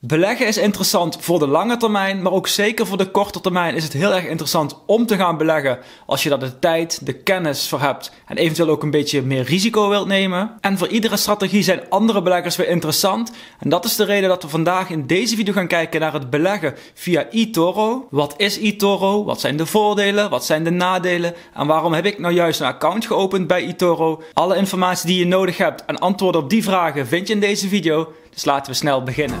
Beleggen is interessant voor de lange termijn, maar ook zeker voor de korte termijn is het heel erg interessant om te gaan beleggen als je daar de tijd, de kennis voor hebt en eventueel ook een beetje meer risico wilt nemen. En voor iedere strategie zijn andere beleggers weer interessant en dat is de reden dat we vandaag in deze video gaan kijken naar het beleggen via eToro. Wat is eToro? Wat zijn de voordelen? Wat zijn de nadelen? En waarom heb ik nou juist een account geopend bij eToro? Alle informatie die je nodig hebt en antwoorden op die vragen vind je in deze video, dus laten we snel beginnen.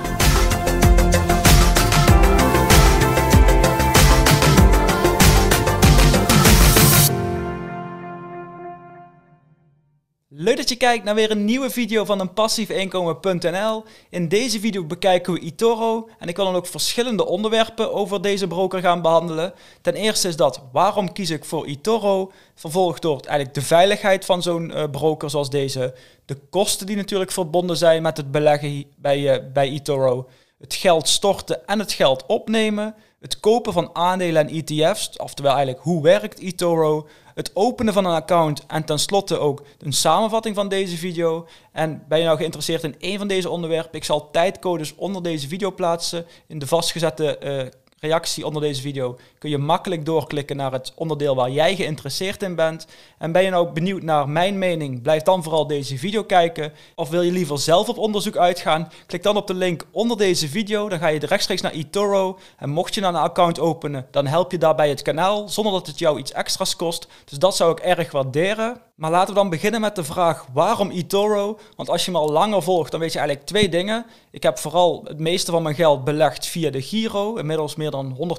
Leuk dat je kijkt naar weer een nieuwe video van een passiefinkomen.nl. In deze video bekijken we Itoro, en ik kan dan ook verschillende onderwerpen over deze broker gaan behandelen. Ten eerste is dat waarom kies ik voor Itoro. vervolgd door eigenlijk de veiligheid van zo'n eh, broker zoals deze, de kosten die natuurlijk verbonden zijn met het beleggen bij, uh, bij eToro, het geld storten en het geld opnemen, het kopen van aandelen en ETF's, oftewel eigenlijk hoe werkt Itoro het openen van een account en tenslotte ook een samenvatting van deze video. En ben je nou geïnteresseerd in één van deze onderwerpen? Ik zal tijdcodes onder deze video plaatsen in de vastgezette uh, reactie onder deze video kun je makkelijk doorklikken naar het onderdeel waar jij geïnteresseerd in bent. En ben je nou benieuwd naar mijn mening? Blijf dan vooral deze video kijken. Of wil je liever zelf op onderzoek uitgaan? Klik dan op de link onder deze video. Dan ga je rechtstreeks naar eToro. En mocht je dan een account openen, dan help je daarbij het kanaal zonder dat het jou iets extra's kost. Dus dat zou ik erg waarderen. Maar laten we dan beginnen met de vraag waarom eToro? Want als je me al langer volgt, dan weet je eigenlijk twee dingen. Ik heb vooral het meeste van mijn geld belegd via de Giro, inmiddels meer dan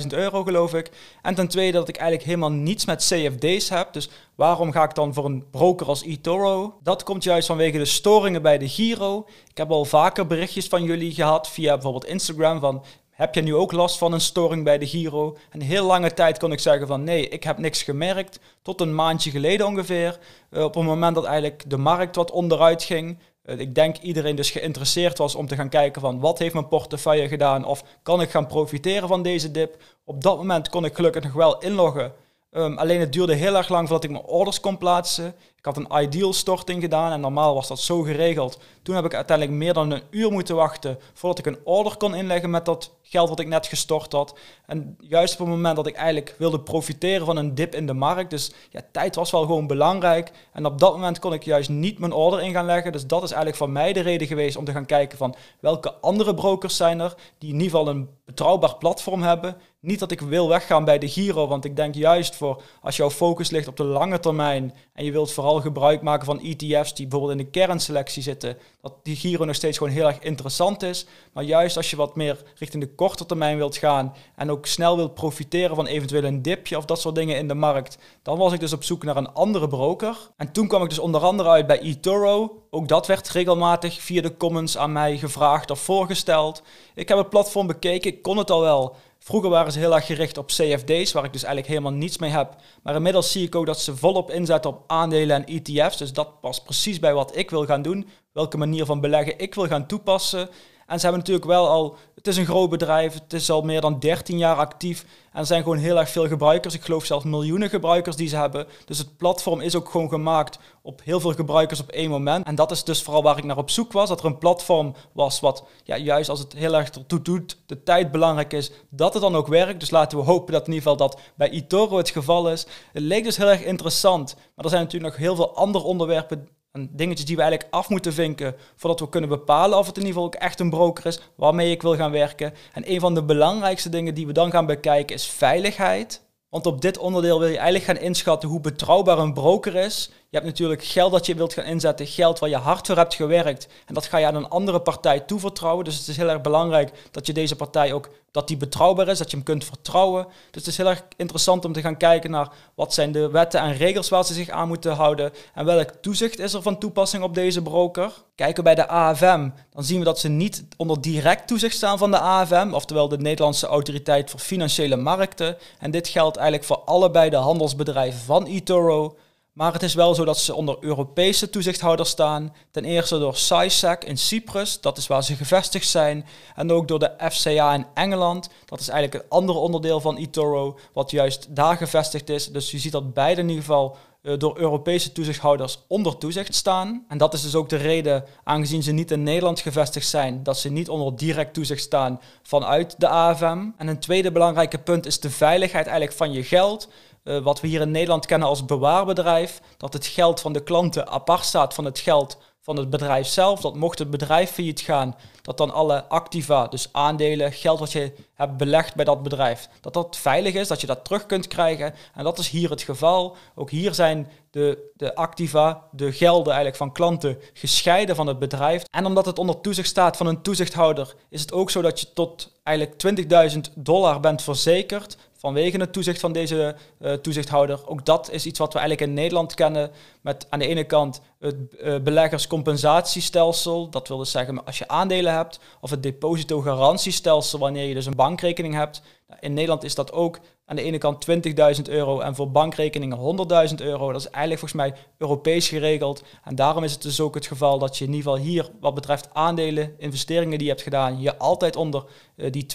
135.000 euro geloof ik. En ten tweede dat ik eigenlijk helemaal niets met CFD's heb. Dus waarom ga ik dan voor een broker als eToro? Dat komt juist vanwege de storingen bij de Giro. Ik heb al vaker berichtjes van jullie gehad via bijvoorbeeld Instagram van heb je nu ook last van een storing bij de Giro? Een heel lange tijd kon ik zeggen van nee, ik heb niks gemerkt. Tot een maandje geleden ongeveer. Eh, op het moment dat eigenlijk de markt wat onderuit ging. Eh, ik denk iedereen dus geïnteresseerd was om te gaan kijken van wat heeft mijn portefeuille gedaan? Of kan ik gaan profiteren van deze dip? Op dat moment kon ik gelukkig nog wel inloggen. Ehm, alleen het duurde heel erg lang voordat ik mijn orders kon plaatsen. Ik had een ideal storting gedaan en normaal was dat zo geregeld. Toen heb ik uiteindelijk meer dan een uur moeten wachten voordat ik een order kon inleggen met dat geld wat ik net gestort had. En juist op het moment dat ik eigenlijk wilde profiteren van een dip in de markt. Dus ja, tijd was wel gewoon belangrijk. En op dat moment kon ik juist niet mijn order in gaan leggen. Dus dat is eigenlijk voor mij de reden geweest om te gaan kijken van welke andere brokers zijn er die in ieder geval een betrouwbaar platform hebben. Niet dat ik wil weggaan bij de Giro, want ik denk juist voor als jouw focus ligt op de lange termijn en je wilt vooral gebruik maken van ETF's die bijvoorbeeld in de kernselectie zitten, dat die Giro nog steeds gewoon heel erg interessant is. Maar juist als je wat meer richting de korte termijn wilt gaan en ook snel wilt profiteren van eventueel een dipje of dat soort dingen in de markt, dan was ik dus op zoek naar een andere broker. En toen kwam ik dus onder andere uit bij eToro. Ook dat werd regelmatig via de comments aan mij gevraagd of voorgesteld. Ik heb het platform bekeken, ik kon het al wel. Vroeger waren ze heel erg gericht op CFD's, waar ik dus eigenlijk helemaal niets mee heb. Maar inmiddels zie ik ook dat ze volop inzetten op aandelen en ETF's. Dus dat past precies bij wat ik wil gaan doen, welke manier van beleggen ik wil gaan toepassen. En ze hebben natuurlijk wel al, het is een groot bedrijf, het is al meer dan 13 jaar actief. En er zijn gewoon heel erg veel gebruikers. Ik geloof zelfs miljoenen gebruikers die ze hebben. Dus het platform is ook gewoon gemaakt op heel veel gebruikers op één moment. En dat is dus vooral waar ik naar op zoek was. Dat er een platform was wat, ja, juist als het heel erg ertoe doet, de tijd belangrijk is, dat het dan ook werkt. Dus laten we hopen dat in ieder geval dat bij Itoro het geval is. Het leek dus heel erg interessant. Maar er zijn natuurlijk nog heel veel andere onderwerpen en dingetjes die we eigenlijk af moeten vinken voordat we kunnen bepalen of het in ieder geval ook echt een broker is waarmee ik wil gaan werken. En een van de belangrijkste dingen die we dan gaan bekijken is veiligheid. Want op dit onderdeel wil je eigenlijk gaan inschatten hoe betrouwbaar een broker is. Je hebt natuurlijk geld dat je wilt gaan inzetten, geld waar je hard voor hebt gewerkt. En dat ga je aan een andere partij toevertrouwen. Dus het is heel erg belangrijk dat je deze partij ook, dat die betrouwbaar is, dat je hem kunt vertrouwen. Dus het is heel erg interessant om te gaan kijken naar wat zijn de wetten en regels waar ze zich aan moeten houden. En welk toezicht is er van toepassing op deze broker. Kijken bij de AFM, dan zien we dat ze niet onder direct toezicht staan van de AFM, oftewel de Nederlandse Autoriteit voor Financiële Markten. En dit geldt eigenlijk voor allebei de handelsbedrijven van eToro maar het is wel zo dat ze onder Europese toezichthouders staan. Ten eerste door SISEC in Cyprus, dat is waar ze gevestigd zijn. En ook door de FCA in Engeland, dat is eigenlijk het andere onderdeel van eToro, wat juist daar gevestigd is. Dus je ziet dat beide in ieder geval eh, door Europese toezichthouders onder toezicht staan. En dat is dus ook de reden, aangezien ze niet in Nederland gevestigd zijn, dat ze niet onder direct toezicht staan vanuit de AFM. En een tweede belangrijke punt is de veiligheid eigenlijk van je geld. Eh, wat we hier in Nederland kennen als bewaarbedrijf, dat het geld van de klanten apart staat van het geld van het bedrijf zelf. Dat mocht het bedrijf failliet gaan, dat dan alle activa, dus aandelen, geld wat je hebt belegd bij dat bedrijf, dat dat veilig is, dat je dat terug kunt krijgen. En dat is hier het geval. Ook hier zijn de, de activa, de gelden eigenlijk van klanten gescheiden van het bedrijf. En omdat het onder toezicht staat van een toezichthouder, is het ook zo dat je tot eigenlijk 20.000 dollar bent verzekerd vanwege het toezicht van deze eh, toezichthouder. Ook dat is iets wat we eigenlijk in Nederland kennen. Met aan de ene kant het uh, beleggerscompensatiestelsel. Dat wil dus zeggen als je aandelen hebt. Of het depositogarantiestelsel wanneer je dus een bankrekening hebt. Nou, in Nederland is dat ook aan de ene kant 20.000 euro en voor bankrekeningen 100.000 euro. Dat is eigenlijk volgens mij Europees geregeld. En daarom is het dus ook het geval dat je in ieder geval hier, wat betreft aandelen, investeringen die je hebt gedaan, je altijd onder eh, die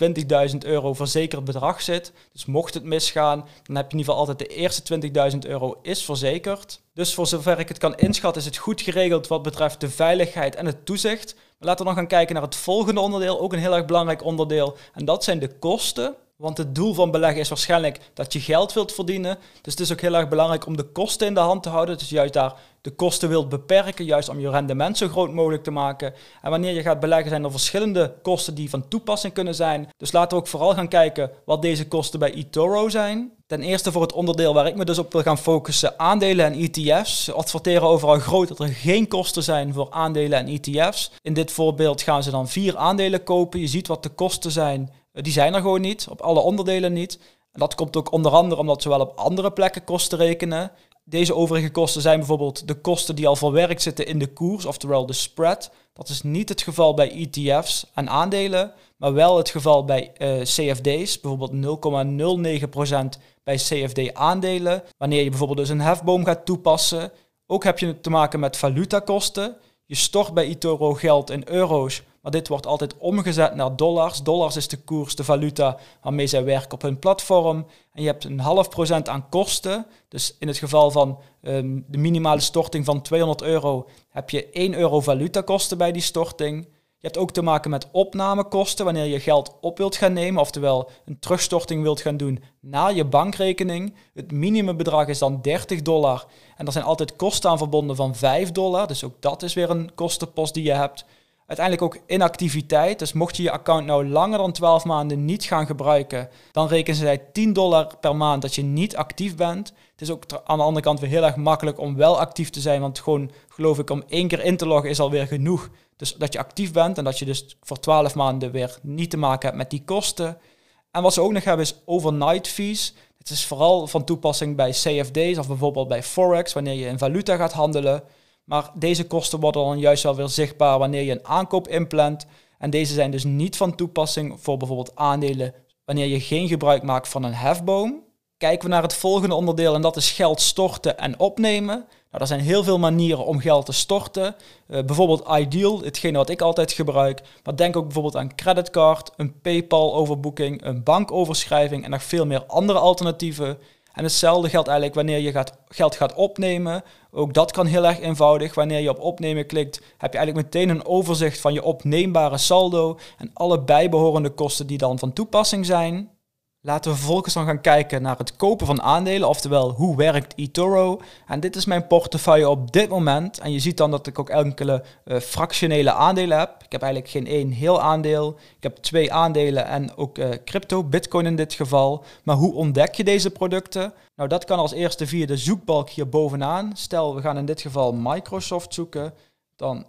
20.000 euro verzekerd bedrag zit. Dus mocht het misgaan, dan heb je in ieder geval altijd de eerste 20.000 euro is verzekerd. Dus voor zover ik het kan inschatten, is het goed geregeld wat betreft de veiligheid en het toezicht. Maar laten we dan gaan kijken naar het volgende onderdeel, ook een heel erg belangrijk onderdeel. En dat zijn de kosten. Want het doel van beleggen is waarschijnlijk dat je geld wilt verdienen. Dus het is ook heel erg belangrijk om de kosten in de hand te houden. Dus juist daar de kosten wilt beperken, juist om je rendement zo groot mogelijk te maken. En wanneer je gaat beleggen zijn er verschillende kosten die van toepassing kunnen zijn. Dus laten we ook vooral gaan kijken wat deze kosten bij eToro zijn. Ten eerste voor het onderdeel waar ik me dus op wil gaan focussen, aandelen en ETF's. Ze adverteren overal groot dat er geen kosten zijn voor aandelen en ETF's. In dit voorbeeld gaan ze dan vier aandelen kopen. Je ziet wat de kosten zijn eh, die zijn er gewoon niet, op alle onderdelen niet. En dat komt ook onder andere omdat ze wel op andere plekken kosten rekenen. Deze overige kosten zijn bijvoorbeeld de kosten die al verwerkt zitten in de koers, oftewel de spread. Dat is niet het geval bij ETF's en aandelen, maar wel het geval bij eh, CFD's, bijvoorbeeld 0,09% bij CFD-aandelen. Wanneer je bijvoorbeeld dus een hefboom gaat toepassen, ook heb je te maken met valutakosten. Je stort bij iToRo geld in euro's, maar dit wordt altijd omgezet naar dollars. Dollars is de koers, de valuta waarmee zij werken op hun platform. En je hebt een half procent aan kosten. Dus in het geval van ehm, de minimale storting van 200 euro heb je 1 euro valutakosten bij die storting. Je hebt ook te maken met opnamekosten wanneer je geld op wilt gaan nemen, oftewel een terugstorting wilt gaan doen naar je bankrekening. Het minimumbedrag is dan 30 dollar en er zijn altijd kosten aan verbonden van 5 dollar, dus ook dat is weer een kostenpost die je hebt uiteindelijk ook inactiviteit. Dus mocht je je account nou langer dan 12 maanden niet gaan gebruiken, dan rekenen zij 10 dollar per maand dat je niet actief bent. Het is ook aan de andere kant weer heel erg makkelijk om wel actief te zijn, want gewoon geloof ik om één keer in te loggen is alweer genoeg. Dus dat je actief bent en dat je dus voor 12 maanden weer niet te maken hebt met die kosten. En wat ze ook nog hebben is overnight fees. Het is vooral van toepassing bij CFD's of bijvoorbeeld bij Forex, wanneer je in valuta gaat handelen. Maar deze kosten worden dan juist wel weer zichtbaar wanneer je een aankoop inplant. En deze zijn dus niet van toepassing voor bijvoorbeeld aandelen wanneer je geen gebruik maakt van een hefboom. Kijken we naar het volgende onderdeel en dat is geld storten en opnemen. Nou, er zijn heel veel manieren om geld te storten. Eh, bijvoorbeeld Ideal, hetgene wat ik altijd gebruik. Maar denk ook bijvoorbeeld aan creditcard, een PayPal-overboeking, een bankoverschrijving en nog veel meer andere alternatieven. En hetzelfde geldt eigenlijk wanneer je gaat, geld gaat opnemen. Ook dat kan heel erg eenvoudig. Wanneer je op opnemen klikt, heb je eigenlijk meteen een overzicht van je opneembare saldo en alle bijbehorende kosten die dan van toepassing zijn. Laten we vervolgens dan gaan kijken naar het kopen van aandelen, oftewel hoe werkt eToro. En dit is mijn portefeuille op dit moment. En je ziet dan dat ik ook enkele eh, fractionele aandelen heb. Ik heb eigenlijk geen één heel aandeel. Ik heb twee aandelen en ook eh, crypto, bitcoin in dit geval. Maar hoe ontdek je deze producten? Nou, dat kan als eerste via de zoekbalk hier bovenaan. Stel, we gaan in dit geval Microsoft zoeken. Dan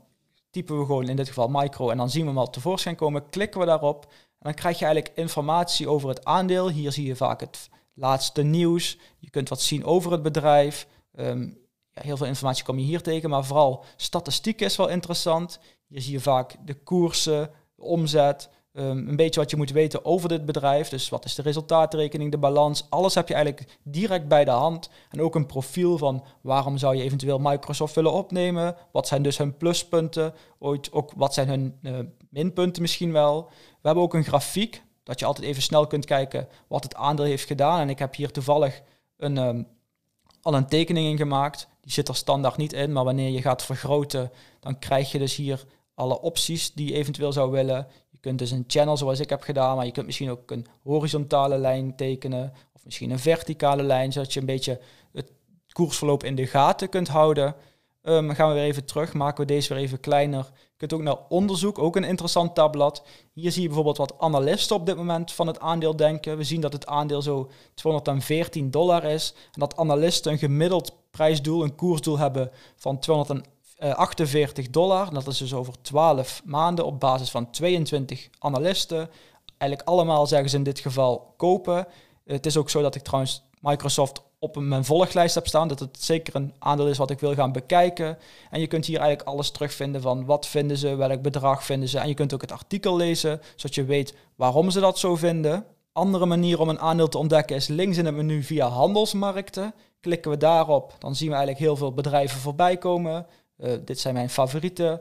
typen we gewoon in dit geval micro en dan zien we hem al tevoorschijn komen. Klikken we daarop dan krijg je eigenlijk informatie over het aandeel. Hier zie je vaak het laatste nieuws. Je kunt wat zien over het bedrijf. Ehm, ja, heel veel informatie kom je hier tegen, maar vooral statistiek is wel interessant. Hier zie je vaak de koersen, de omzet, Ehm, een beetje wat je moet weten over dit bedrijf. Dus wat is de resultaatrekening, de balans. Alles heb je eigenlijk direct bij de hand. En ook een profiel van waarom zou je eventueel Microsoft willen opnemen. Wat zijn dus hun pluspunten. Ooit ook wat zijn hun eh, minpunten misschien wel. We hebben ook een grafiek. Dat je altijd even snel kunt kijken wat het aandeel heeft gedaan. En ik heb hier toevallig een, ehm, al een tekening in gemaakt. Die zit er standaard niet in. Maar wanneer je gaat vergroten, dan krijg je dus hier alle opties die je eventueel zou willen kunt dus een channel zoals ik heb gedaan, maar je kunt misschien ook een horizontale lijn tekenen. Of misschien een verticale lijn, zodat je een beetje het koersverloop in de gaten kunt houden. Um, gaan we weer even terug, maken we deze weer even kleiner. Je kunt ook naar onderzoek, ook een interessant tabblad. Hier zie je bijvoorbeeld wat analisten op dit moment van het aandeel denken. We zien dat het aandeel zo 214 dollar is. En dat analisten een gemiddeld prijsdoel, een koersdoel hebben van 218. 48 eh, dollar. Dat is dus over 12 maanden op basis van 22 analisten. Eigenlijk allemaal zeggen ze in dit geval kopen. Het is ook zo dat ik trouwens Microsoft op mijn volglijst heb staan. Dat het zeker een aandeel is wat ik wil gaan bekijken. En je kunt hier eigenlijk alles terugvinden van wat vinden ze, welk bedrag vinden ze. En je kunt ook het artikel lezen, zodat je weet waarom ze dat zo vinden. Andere manier om een aandeel te ontdekken is links in het menu via handelsmarkten. Klikken we daarop, dan zien we eigenlijk heel veel bedrijven voorbij komen. Eh, dit zijn mijn favorieten.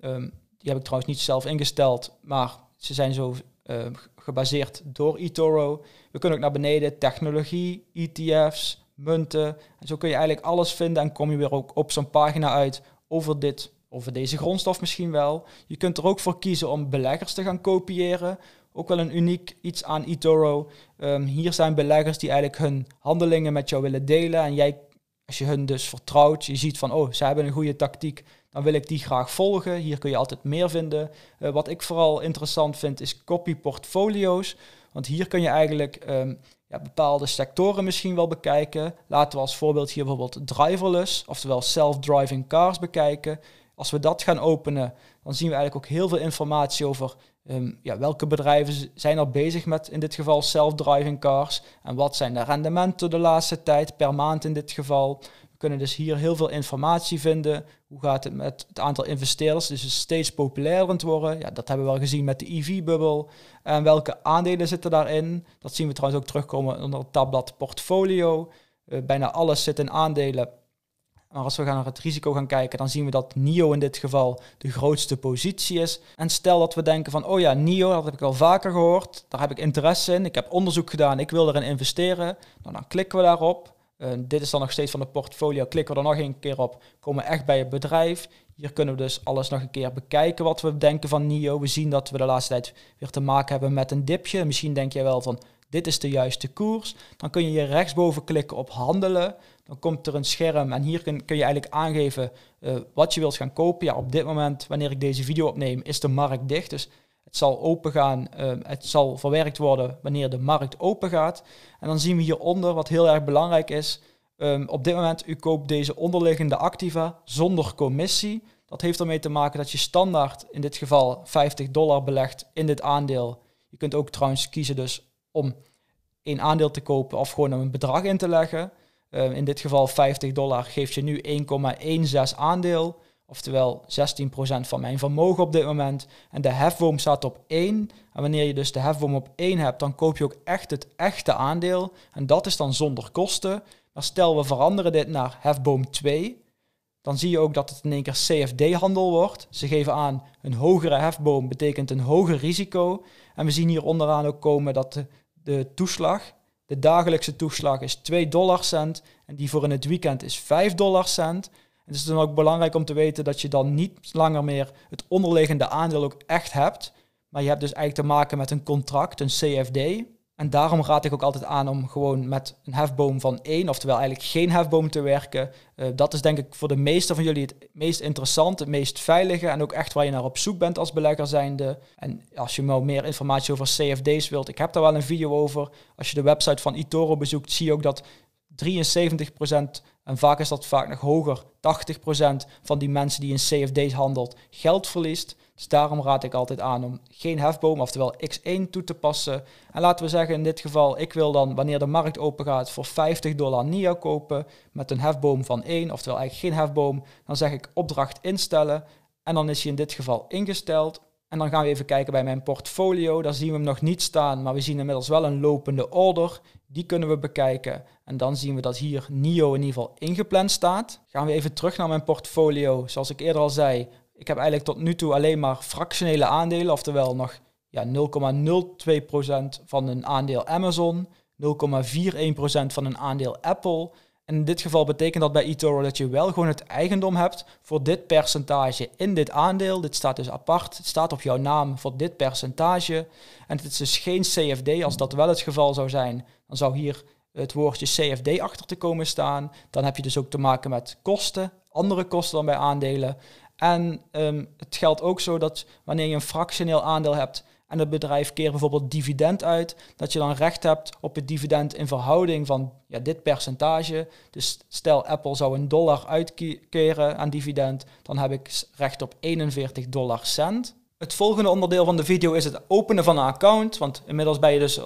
Ehm, die heb ik trouwens niet zelf ingesteld, maar ze zijn zo uh, gebaseerd door eToro. We kunnen ook naar beneden, technologie, ETF's, munten. En zo kun je eigenlijk alles vinden en kom je weer ook op zo'n pagina uit over dit, over deze grondstof misschien wel. Je kunt er ook voor kiezen om beleggers te gaan kopiëren. Ook wel een uniek iets aan eToro. Um, hier zijn beleggers die eigenlijk hun handelingen met jou willen delen en jij als je hun dus vertrouwt, je ziet van, oh, ze hebben een goede tactiek, dan wil ik die graag volgen. Hier kun je altijd meer vinden. Eh, wat ik vooral interessant vind is copy-portfolio's. Want hier kun je eigenlijk ehm, ja, bepaalde sectoren misschien wel bekijken. Laten we als voorbeeld hier bijvoorbeeld driverless, oftewel self-driving cars bekijken. Als we dat gaan openen, dan zien we eigenlijk ook heel veel informatie over Ehm, ja, welke bedrijven zijn er bezig met in dit geval self-driving cars? En wat zijn de rendementen de laatste tijd, per maand in dit geval? We kunnen dus hier heel veel informatie vinden. Hoe gaat het met het aantal investeerders? Dus is steeds populairder worden. Ja, dat hebben we al gezien met de EV-bubbel. En welke aandelen zitten daarin? Dat zien we trouwens ook terugkomen onder het tabblad portfolio. Eh, bijna alles zit in aandelen maar als we gaan naar het risico gaan kijken, dan zien we dat NIO in dit geval de grootste positie is. En stel dat we denken van, oh ja, NIO, dat heb ik al vaker gehoord, daar heb ik interesse in, ik heb onderzoek gedaan, ik wil erin investeren. Nou, dan klikken we daarop. Eh, dit is dan nog steeds van de portfolio, klikken we er nog een keer op, komen we echt bij het bedrijf. Hier kunnen we dus alles nog een keer bekijken wat we denken van NIO. We zien dat we de laatste tijd weer te maken hebben met een dipje. Misschien denk jij wel van, dit is de juiste koers. Dan kun je hier rechtsboven klikken op handelen. Dan komt er een scherm en hier kun, kun je eigenlijk aangeven eh, wat je wilt gaan kopen. Ja, op dit moment, wanneer ik deze video opneem, is de markt dicht. Dus het zal open gaan, eh, het zal verwerkt worden wanneer de markt open gaat. En dan zien we hieronder, wat heel erg belangrijk is, ehm, op dit moment, u koopt deze onderliggende activa zonder commissie. Dat heeft ermee te maken dat je standaard in dit geval 50 dollar belegt in dit aandeel. Je kunt ook trouwens kiezen dus om een aandeel te kopen of gewoon een bedrag in te leggen. Ehm, in dit geval 50 dollar geeft je nu 1,16 aandeel, oftewel 16% van mijn vermogen op dit moment. En de hefboom staat op 1. En wanneer je dus de hefboom op 1 hebt, dan koop je ook echt het echte aandeel. En dat is dan zonder kosten. Maar stel we veranderen dit naar hefboom 2, dan zie je ook dat het in één keer CFD-handel wordt. Ze geven aan een hogere hefboom betekent een hoger risico. En we zien hier onderaan ook komen dat de de toeslag. De dagelijkse toeslag is 2 dollarcent en die voor in het weekend is 5 dollarcent. Het is dan ook belangrijk om te weten dat je dan niet langer meer het onderliggende aandeel ook echt hebt. Maar je hebt dus eigenlijk te maken met een contract, een CFD. En daarom raad ik ook altijd aan om gewoon met een hefboom van één, oftewel eigenlijk geen hefboom te werken. Eh, dat is denk ik voor de meeste van jullie het meest interessante, het meest veilige en ook echt waar je naar op zoek bent als belegger zijnde. En als je nou meer informatie over CFD's wilt, ik heb daar wel een video over. Als je de website van Itoro bezoekt, zie je ook dat 73% en vaak is dat vaak nog hoger, 80% van die mensen die in CFD's handelt geld verliest. Dus daarom raad ik altijd aan om geen hefboom, oftewel X1 toe te passen. En laten we zeggen in dit geval, ik wil dan wanneer de markt open gaat voor 50 dollar NIO kopen met een hefboom van 1, oftewel eigenlijk geen hefboom. Dan zeg ik opdracht instellen en dan is hij in dit geval ingesteld. En dan gaan we even kijken bij mijn portfolio. Daar zien we hem nog niet staan, maar we zien inmiddels wel een lopende order. Die kunnen we bekijken. En dan zien we dat hier NIO in ieder geval ingepland staat. Gaan we even terug naar mijn portfolio. Zoals ik eerder al zei, ik heb eigenlijk tot nu toe alleen maar fractionele aandelen, oftewel nog ja, 0,02% van een aandeel Amazon, 0,41% van een aandeel Apple. En in dit geval betekent dat bij eToro dat je wel gewoon het eigendom hebt voor dit percentage in dit aandeel. Dit staat dus apart. Het staat op jouw naam voor dit percentage. En het is dus geen CFD. Als dat wel het geval zou zijn, dan zou hier het woordje CFD achter te komen staan. Dan heb je dus ook te maken met kosten, andere kosten dan bij aandelen. En ehm, het geldt ook zo dat wanneer je een fractioneel aandeel hebt en het bedrijf keert bijvoorbeeld dividend uit, dat je dan recht hebt op het dividend in verhouding van ja, dit percentage. Dus stel Apple zou een dollar uitkeren aan dividend, dan heb ik recht op 41 dollar cent. Het volgende onderdeel van de video is het openen van een account. Want inmiddels ben je dus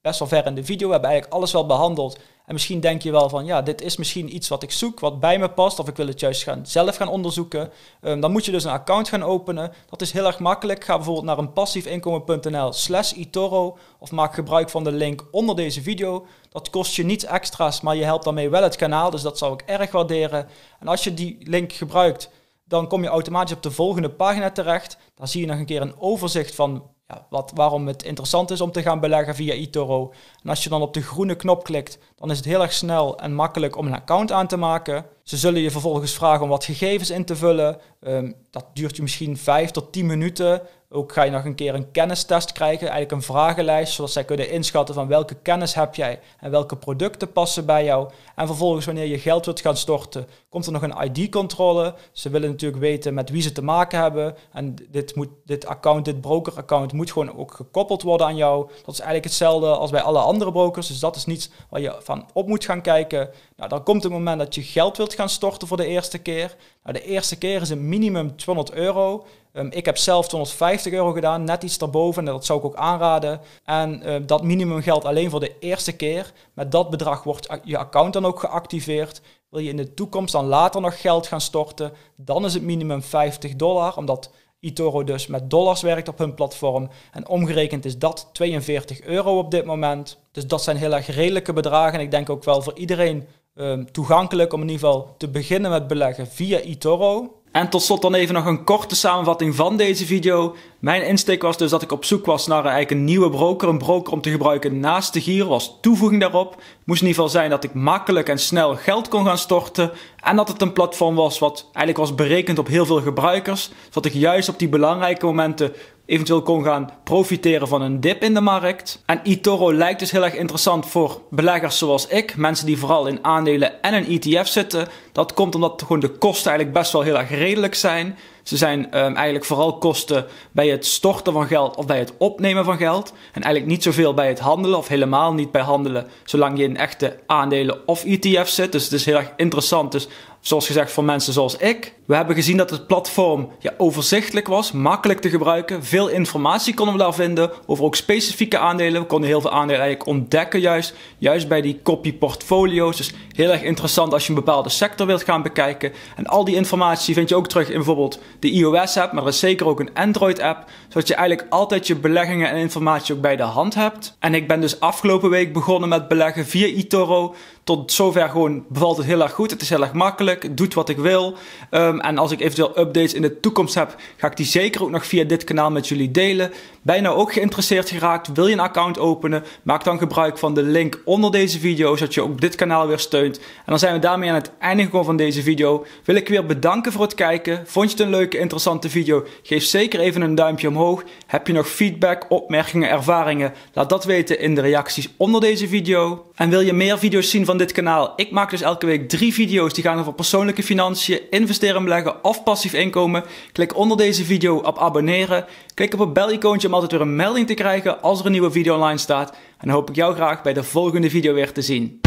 best wel ver in de video. We hebben eigenlijk alles wel behandeld. En misschien denk je wel van, ja, dit is misschien iets wat ik zoek, wat bij me past, of ik wil het juist gaan, zelf gaan onderzoeken. Ehm, dan moet je dus een account gaan openen. Dat is heel erg makkelijk. Ga bijvoorbeeld naar een passiefinkomen.nl slash itoro of maak gebruik van de link onder deze video. Dat kost je niets extra's, maar je helpt daarmee wel het kanaal, dus dat zou ik erg waarderen. En als je die link gebruikt, dan kom je automatisch op de volgende pagina terecht. Daar zie je nog een keer een overzicht van ja, wat, waarom het interessant is om te gaan beleggen via eToro. En als je dan op de groene knop klikt, dan is het heel erg snel en makkelijk om een account aan te maken. Ze zullen je vervolgens vragen om wat gegevens in te vullen. Ehm, dat duurt je misschien 5 tot 10 minuten. Ook ga je nog een keer een kennistest krijgen, eigenlijk een vragenlijst, zodat zij kunnen inschatten van welke kennis heb jij en welke producten passen bij jou. En vervolgens wanneer je geld wilt gaan storten, komt er nog een ID-controle. Ze willen natuurlijk weten met wie ze te maken hebben. En dit, moet, dit account, dit account moet gewoon ook gekoppeld worden aan jou. Dat is eigenlijk hetzelfde als bij alle andere brokers, dus dat is niets waar je van op moet gaan kijken. Nou, dan komt het moment dat je geld wilt gaan storten voor de eerste keer. Nou, de eerste keer is een minimum 200 euro. Ehm, ik heb zelf 250 euro gedaan, net iets daarboven en dat zou ik ook aanraden. En ehm, dat minimum geldt alleen voor de eerste keer. Met dat bedrag wordt je account dan ook geactiveerd. Wil je in de toekomst dan later nog geld gaan storten, dan is het minimum 50 dollar, omdat eToro dus met dollars werkt op hun platform. En omgerekend is dat 42 euro op dit moment. Dus dat zijn heel erg redelijke bedragen. En ik denk ook wel voor iedereen Ehm, toegankelijk om in ieder geval te beginnen met beleggen via eToro. En tot slot dan even nog een korte samenvatting van deze video. Mijn insteek was dus dat ik op zoek was naar eigenlijk een nieuwe broker. Een broker om te gebruiken naast de Giro Als toevoeging daarop. Moest in ieder geval zijn dat ik makkelijk en snel geld kon gaan storten. En dat het een platform was wat eigenlijk was berekend op heel veel gebruikers. Zodat ik juist op die belangrijke momenten eventueel kon gaan profiteren van een dip in de markt. En eToro lijkt dus heel erg interessant voor beleggers zoals ik, mensen die vooral in aandelen en een ETF zitten. Dat komt omdat gewoon de kosten eigenlijk best wel heel erg redelijk zijn. Ze zijn ehm, eigenlijk vooral kosten bij het storten van geld of bij het opnemen van geld. En eigenlijk niet zoveel bij het handelen of helemaal niet bij handelen, zolang je in echte aandelen of ETF zit. Dus het is heel erg interessant. Dus Zoals gezegd voor mensen zoals ik. We hebben gezien dat het platform ja, overzichtelijk was, makkelijk te gebruiken. Veel informatie konden we daar vinden over ook specifieke aandelen. We konden heel veel aandelen eigenlijk ontdekken juist. Juist bij die copy portfolio's. Dus heel erg interessant als je een bepaalde sector wilt gaan bekijken. En al die informatie vind je ook terug in bijvoorbeeld de iOS app. Maar er is zeker ook een Android app. Zodat je eigenlijk altijd je beleggingen en informatie ook bij de hand hebt. En ik ben dus afgelopen week begonnen met beleggen via eToro tot zover gewoon bevalt het heel erg goed. Het is heel erg makkelijk. doet wat ik wil. Ehm, en als ik eventueel updates in de toekomst heb, ga ik die zeker ook nog via dit kanaal met jullie delen. Ben je nou ook geïnteresseerd geraakt? Wil je een account openen? Maak dan gebruik van de link onder deze video, zodat je ook dit kanaal weer steunt. En dan zijn we daarmee aan het einde gekomen van deze video. Wil ik weer bedanken voor het kijken. Vond je het een leuke, interessante video? Geef zeker even een duimpje omhoog. Heb je nog feedback, opmerkingen, ervaringen? Laat dat weten in de reacties onder deze video. En wil je meer video's zien van dit kanaal. Ik maak dus elke week drie video's die gaan over persoonlijke financiën, investeren en beleggen of passief inkomen. Klik onder deze video op abonneren. Klik op het bel-icoontje om altijd weer een melding te krijgen als er een nieuwe video online staat. En dan hoop ik jou graag bij de volgende video weer te zien.